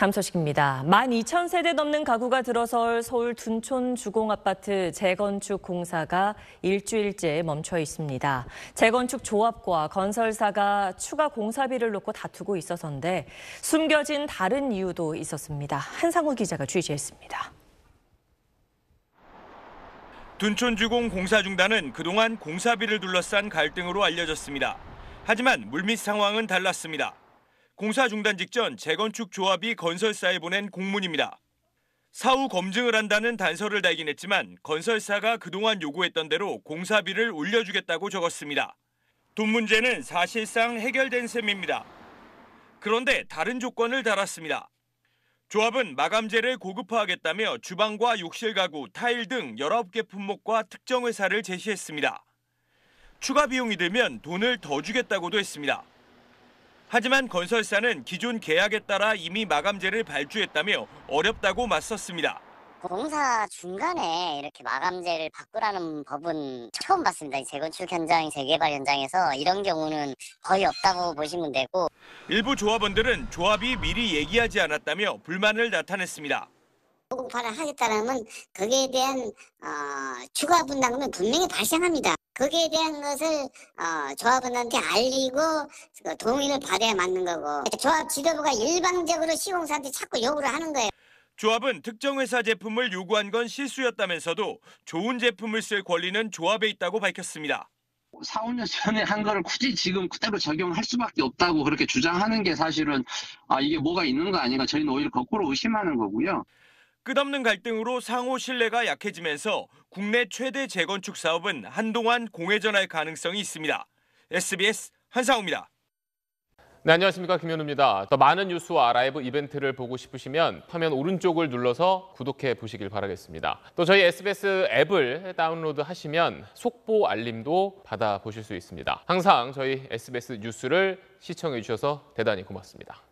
다음 소식입니다. 12,000세대 넘는 가구가 들어설 서울 둔촌 주공아파트 재건축 공사가 일주일째 멈춰 있습니다. 재건축 조합과 건설사가 추가 공사비를 놓고 다투고 있어서인데 숨겨진 다른 이유도 있었습니다. 한상우 기자가 취재했습니다. 둔촌 주공 공사 중단은 그동안 공사비를 둘러싼 갈등으로 알려졌습니다. 하지만 물밑 상황은 달랐습니다. 공사 중단 직전 재건축 조합이 건설사에 보낸 공문입니다. 사후 검증을 한다는 단서를 달긴 했지만 건설사가 그동안 요구했던 대로 공사비를 올려주겠다고 적었습니다. 돈 문제는 사실상 해결된 셈입니다. 그런데 다른 조건을 달았습니다. 조합은 마감재를 고급화하겠다며 주방과 욕실 가구, 타일 등 19개 품목과 특정 회사를 제시했습니다. 추가 비용이 들면 돈을 더 주겠다고도 했습니다. 하지만 건설사는 기존 계약에 따라 이미 마감제를 발주했다며 어렵다고 맞섰습니다. 공사 중간에 이렇게 마감제를 바꾸라는 법은 처음 봤습니다. 재건축 현장, 재개발 현장에서 이런 경우는 거의 없다고 보시면 되고. 일부 조합원들은 조합이 미리 얘기하지 않았다며 불만을 나타냈습니다. 공판을 하겠다라면 거에 대한 어, 추가 분담금은 분명히 발생합니다. 거기에 대한 것을 어, 조합원한테 알리고 그 동의를 받아야 맞는 거고 그러니까 조합 지도부가 일방적으로 시공사한테 자꾸 요구를 하는 거예요. 조합은 특정 회사 제품을 요구한 건 실수였다면서도 좋은 제품을 쓸 권리는 조합에 있다고 밝혔습니다. 4, 5년 전에 한 거를 굳이 지금 그대로 적용할 수밖에 없다고 그렇게 주장하는 게 사실은 아, 이게 뭐가 있는 거 아닌가 저희는 오히려 거꾸로 의심하는 거고요. 끝없는 갈등으로 상호 신뢰가 약해지면서 국내 최대 재건축 사업은 한동안 공회전할 가능성이 있습니다. SBS 한상우입니다. 네, 안녕하십니까 김현우입니다. 더 많은 뉴스와 라이브 이벤트를 보고 싶으시면 화면 오른쪽을 눌러서 구독해 보시길 바라겠습니다. 또 저희 SBS 앱을 다운로드 하시면 속보 알림도 받아 보실 수 있습니다. 항상 저희 SBS 뉴스를 시청해 주셔서 대단히 고맙습니다.